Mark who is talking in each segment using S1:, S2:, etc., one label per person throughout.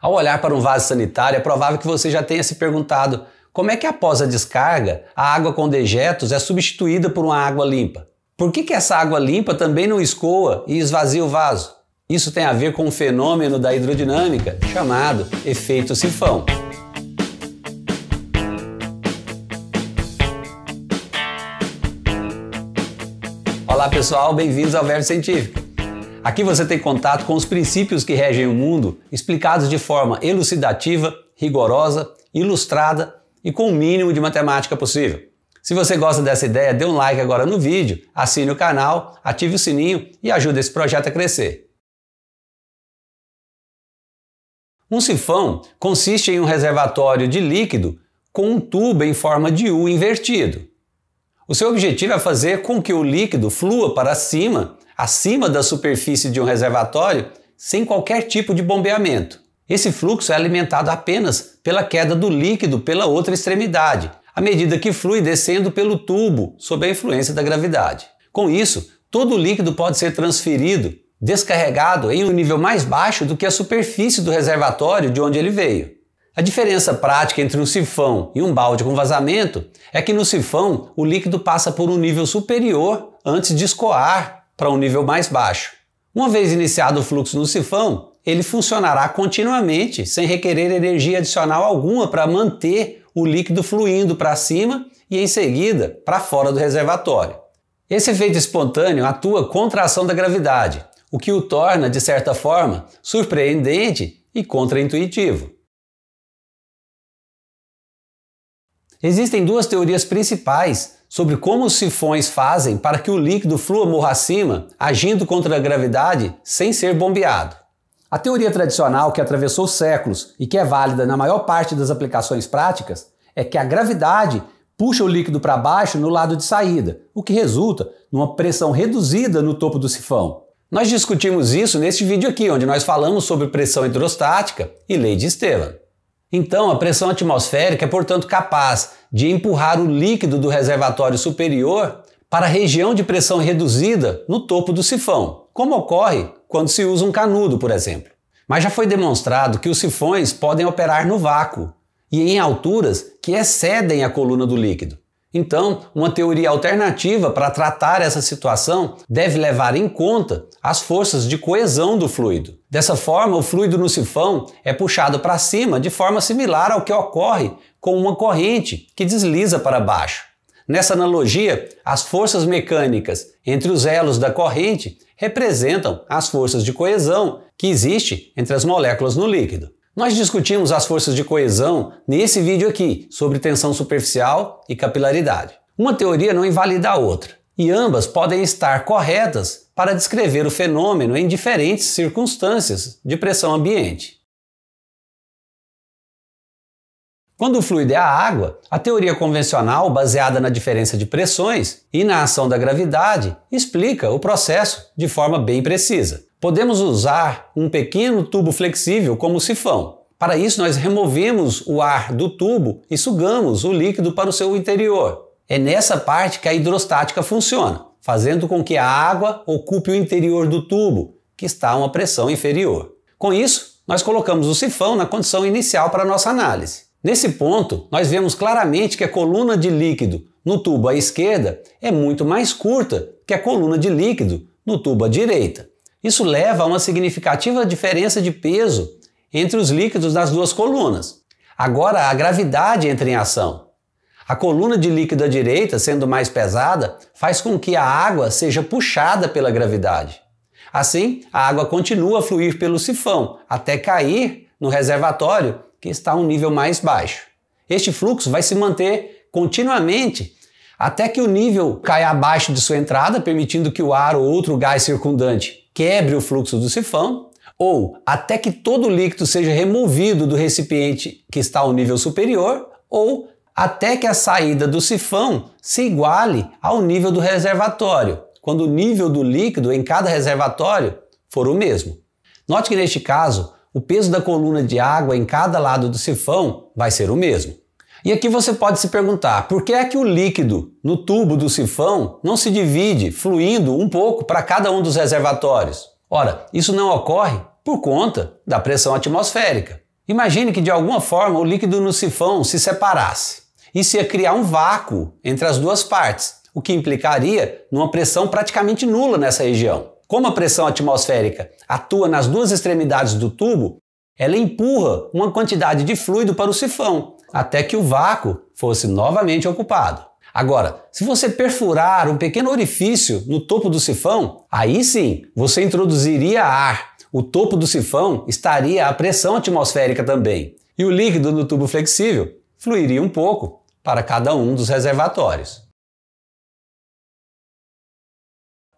S1: Ao olhar para um vaso sanitário, é provável que você já tenha se perguntado como é que após a descarga, a água com dejetos é substituída por uma água limpa. Por que, que essa água limpa também não escoa e esvazia o vaso? Isso tem a ver com um fenômeno da hidrodinâmica chamado efeito sifão. Olá pessoal, bem-vindos ao Verbo Científico. Aqui você tem contato com os princípios que regem o mundo, explicados de forma elucidativa, rigorosa, ilustrada e com o mínimo de matemática possível. Se você gosta dessa ideia, dê um like agora no vídeo, assine o canal, ative o sininho e ajude esse projeto a crescer. Um sifão consiste em um reservatório de líquido com um tubo em forma de U invertido. O seu objetivo é fazer com que o líquido flua para cima acima da superfície de um reservatório sem qualquer tipo de bombeamento. Esse fluxo é alimentado apenas pela queda do líquido pela outra extremidade, à medida que flui descendo pelo tubo, sob a influência da gravidade. Com isso, todo o líquido pode ser transferido, descarregado em um nível mais baixo do que a superfície do reservatório de onde ele veio. A diferença prática entre um sifão e um balde com vazamento é que no sifão o líquido passa por um nível superior antes de escoar para um nível mais baixo. Uma vez iniciado o fluxo no sifão, ele funcionará continuamente, sem requerer energia adicional alguma para manter o líquido fluindo para cima e em seguida para fora do reservatório. Esse efeito espontâneo atua contra a ação da gravidade, o que o torna, de certa forma, surpreendente e contraintuitivo. Existem duas teorias principais sobre como os sifões fazem para que o líquido flua morra acima, agindo contra a gravidade sem ser bombeado. A teoria tradicional que atravessou séculos e que é válida na maior parte das aplicações práticas é que a gravidade puxa o líquido para baixo no lado de saída, o que resulta numa pressão reduzida no topo do sifão. Nós discutimos isso neste vídeo aqui, onde nós falamos sobre pressão hidrostática e lei de Estevan. Então, a pressão atmosférica é, portanto, capaz de empurrar o líquido do reservatório superior para a região de pressão reduzida no topo do sifão, como ocorre quando se usa um canudo, por exemplo. Mas já foi demonstrado que os sifões podem operar no vácuo e em alturas que excedem a coluna do líquido. Então, uma teoria alternativa para tratar essa situação deve levar em conta as forças de coesão do fluido. Dessa forma, o fluido no sifão é puxado para cima de forma similar ao que ocorre com uma corrente que desliza para baixo. Nessa analogia, as forças mecânicas entre os elos da corrente representam as forças de coesão que existe entre as moléculas no líquido. Nós discutimos as forças de coesão nesse vídeo aqui sobre tensão superficial e capilaridade. Uma teoria não invalida a outra, e ambas podem estar corretas para descrever o fenômeno em diferentes circunstâncias de pressão ambiente. Quando o fluido é a água, a teoria convencional, baseada na diferença de pressões e na ação da gravidade, explica o processo de forma bem precisa. Podemos usar um pequeno tubo flexível como sifão. Para isso, nós removemos o ar do tubo e sugamos o líquido para o seu interior. É nessa parte que a hidrostática funciona, fazendo com que a água ocupe o interior do tubo, que está a uma pressão inferior. Com isso, nós colocamos o sifão na condição inicial para nossa análise. Nesse ponto, nós vemos claramente que a coluna de líquido no tubo à esquerda é muito mais curta que a coluna de líquido no tubo à direita. Isso leva a uma significativa diferença de peso entre os líquidos nas duas colunas. Agora a gravidade entra em ação. A coluna de líquido à direita, sendo mais pesada, faz com que a água seja puxada pela gravidade. Assim, a água continua a fluir pelo sifão até cair no reservatório, que está a um nível mais baixo. Este fluxo vai se manter continuamente até que o nível caia abaixo de sua entrada, permitindo que o ar ou outro gás circundante quebre o fluxo do sifão, ou até que todo o líquido seja removido do recipiente que está ao nível superior, ou até que a saída do sifão se iguale ao nível do reservatório, quando o nível do líquido em cada reservatório for o mesmo. Note que neste caso, o peso da coluna de água em cada lado do sifão vai ser o mesmo. E aqui você pode se perguntar, por que é que o líquido no tubo do sifão não se divide, fluindo um pouco para cada um dos reservatórios? Ora, isso não ocorre por conta da pressão atmosférica. Imagine que de alguma forma o líquido no sifão se separasse. Isso ia criar um vácuo entre as duas partes, o que implicaria numa pressão praticamente nula nessa região. Como a pressão atmosférica atua nas duas extremidades do tubo, ela empurra uma quantidade de fluido para o sifão, até que o vácuo fosse novamente ocupado. Agora, se você perfurar um pequeno orifício no topo do sifão, aí sim você introduziria ar. O topo do sifão estaria à pressão atmosférica também, e o líquido no tubo flexível fluiria um pouco para cada um dos reservatórios.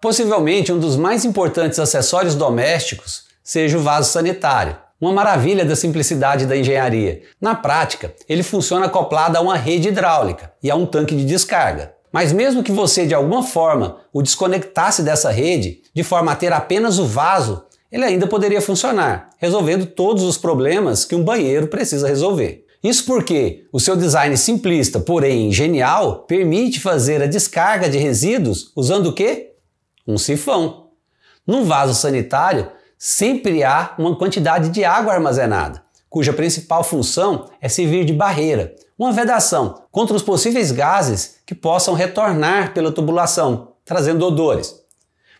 S1: Possivelmente um dos mais importantes acessórios domésticos seja o vaso sanitário. Uma maravilha da simplicidade da engenharia. Na prática, ele funciona acoplado a uma rede hidráulica e a um tanque de descarga. Mas mesmo que você de alguma forma o desconectasse dessa rede, de forma a ter apenas o vaso, ele ainda poderia funcionar, resolvendo todos os problemas que um banheiro precisa resolver. Isso porque o seu design simplista, porém genial, permite fazer a descarga de resíduos usando o quê? Um sifão. Num vaso sanitário, sempre há uma quantidade de água armazenada, cuja principal função é servir de barreira, uma vedação contra os possíveis gases que possam retornar pela tubulação, trazendo odores.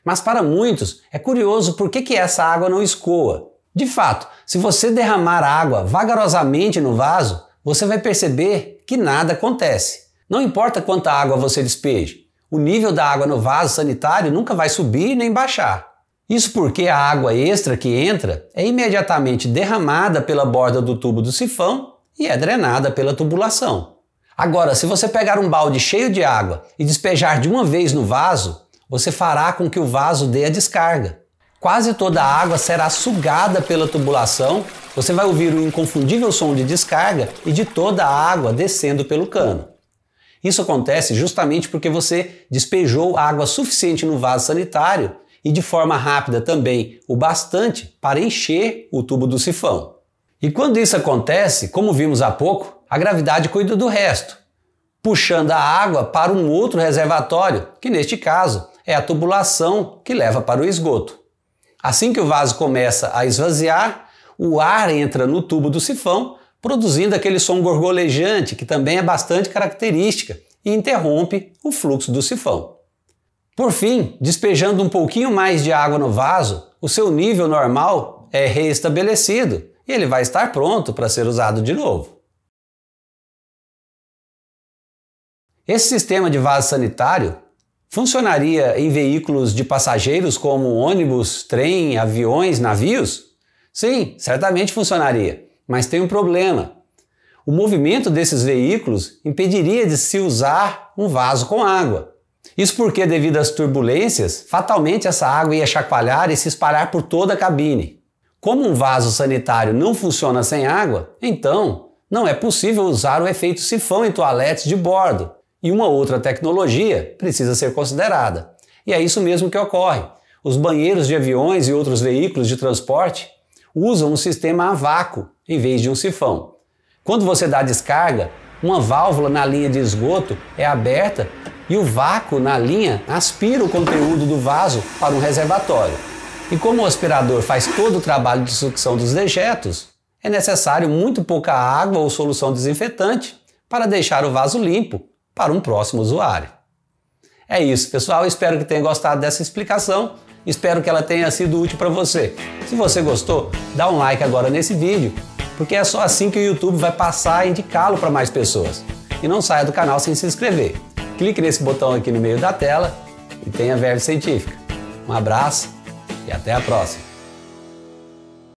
S1: Mas para muitos é curioso por que, que essa água não escoa. De fato, se você derramar água vagarosamente no vaso, você vai perceber que nada acontece. Não importa quanta água você despeje, o nível da água no vaso sanitário nunca vai subir nem baixar. Isso porque a água extra que entra é imediatamente derramada pela borda do tubo do sifão e é drenada pela tubulação. Agora, se você pegar um balde cheio de água e despejar de uma vez no vaso, você fará com que o vaso dê a descarga. Quase toda a água será sugada pela tubulação, você vai ouvir o inconfundível som de descarga e de toda a água descendo pelo cano. Isso acontece justamente porque você despejou água suficiente no vaso sanitário e de forma rápida também o bastante para encher o tubo do sifão. E quando isso acontece, como vimos há pouco, a gravidade cuida do resto, puxando a água para um outro reservatório, que neste caso é a tubulação que leva para o esgoto. Assim que o vaso começa a esvaziar, o ar entra no tubo do sifão, produzindo aquele som gorgolejante que também é bastante característica e interrompe o fluxo do sifão. Por fim, despejando um pouquinho mais de água no vaso, o seu nível normal é reestabelecido e ele vai estar pronto para ser usado de novo. Esse sistema de vaso sanitário funcionaria em veículos de passageiros como ônibus, trem, aviões, navios? Sim, certamente funcionaria, mas tem um problema. O movimento desses veículos impediria de se usar um vaso com água. Isso porque, devido às turbulências, fatalmente essa água ia chacoalhar e se espalhar por toda a cabine. Como um vaso sanitário não funciona sem água, então não é possível usar o efeito sifão em toaletes de bordo. E uma outra tecnologia precisa ser considerada. E é isso mesmo que ocorre. Os banheiros de aviões e outros veículos de transporte usam um sistema a vácuo em vez de um sifão. Quando você dá descarga, uma válvula na linha de esgoto é aberta e o vácuo na linha aspira o conteúdo do vaso para um reservatório. E como o aspirador faz todo o trabalho de sucção dos dejetos, é necessário muito pouca água ou solução desinfetante para deixar o vaso limpo para um próximo usuário. É isso, pessoal. Espero que tenha gostado dessa explicação. Espero que ela tenha sido útil para você. Se você gostou, dá um like agora nesse vídeo porque é só assim que o YouTube vai passar a indicá-lo para mais pessoas. E não saia do canal sem se inscrever. Clique nesse botão aqui no meio da tela e tenha verve científica. Um abraço e até a próxima!